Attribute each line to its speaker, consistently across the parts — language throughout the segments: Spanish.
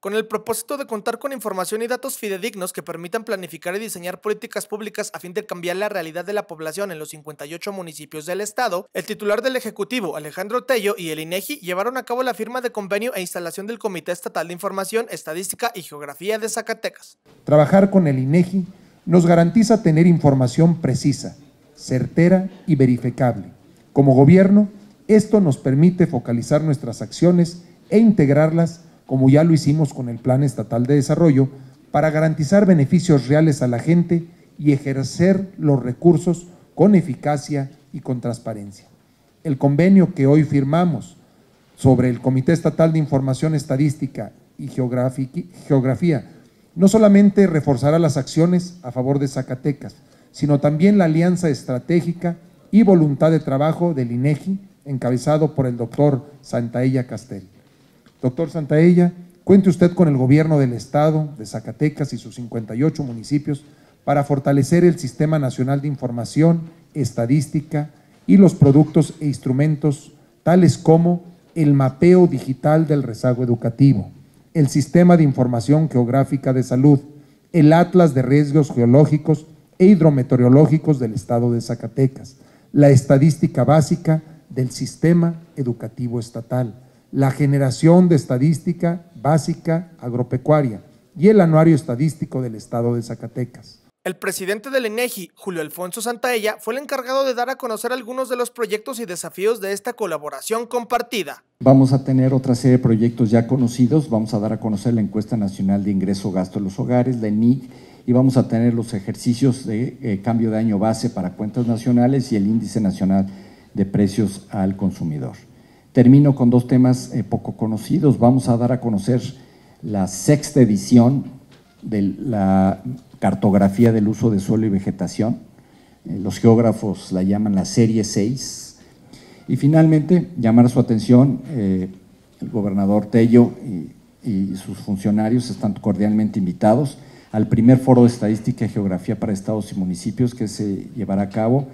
Speaker 1: con el propósito de contar con información y datos fidedignos que permitan planificar y diseñar políticas públicas a fin de cambiar la realidad de la población en los 58 municipios del estado, el titular del Ejecutivo, Alejandro Tello, y el INEGI llevaron a cabo la firma de convenio e instalación del Comité Estatal de Información, Estadística y Geografía de Zacatecas.
Speaker 2: Trabajar con el INEGI nos garantiza tener información precisa, certera y verificable. Como gobierno, esto nos permite focalizar nuestras acciones e integrarlas como ya lo hicimos con el Plan Estatal de Desarrollo, para garantizar beneficios reales a la gente y ejercer los recursos con eficacia y con transparencia. El convenio que hoy firmamos sobre el Comité Estatal de Información Estadística y Geografía no solamente reforzará las acciones a favor de Zacatecas, sino también la alianza estratégica y voluntad de trabajo del INEGI, e encabezado por el doctor Santaella Castell. Doctor Santaella, cuente usted con el gobierno del Estado de Zacatecas y sus 58 municipios para fortalecer el Sistema Nacional de Información, Estadística y los productos e instrumentos tales como el mapeo digital del rezago educativo, el Sistema de Información Geográfica de Salud, el Atlas de Riesgos Geológicos e Hidrometeorológicos del Estado de Zacatecas, la estadística básica del Sistema Educativo Estatal, la generación de estadística básica agropecuaria y el anuario estadístico del estado de Zacatecas.
Speaker 1: El presidente del INEGI, Julio Alfonso Santaella, fue el encargado de dar a conocer algunos de los proyectos y desafíos de esta colaboración compartida.
Speaker 3: Vamos a tener otra serie de proyectos ya conocidos, vamos a dar a conocer la encuesta nacional de ingreso-gasto de los hogares, la ENIC, y vamos a tener los ejercicios de eh, cambio de año base para cuentas nacionales y el índice nacional de precios al consumidor. Termino con dos temas eh, poco conocidos. Vamos a dar a conocer la sexta edición de la cartografía del uso de suelo y vegetación. Eh, los geógrafos la llaman la serie 6. Y finalmente, llamar su atención, eh, el gobernador Tello y sus funcionarios están cordialmente invitados al primer foro de estadística y geografía para estados y municipios que se llevará a cabo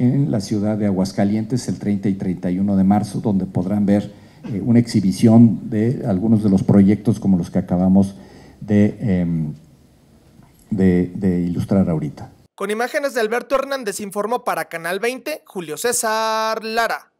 Speaker 3: en la ciudad de Aguascalientes el 30 y 31 de marzo, donde podrán ver eh, una exhibición de algunos de los proyectos como los que acabamos de, em, de ilustrar ahorita.
Speaker 1: Con imágenes de Alberto Hernández informó para Canal 20 Julio César Lara.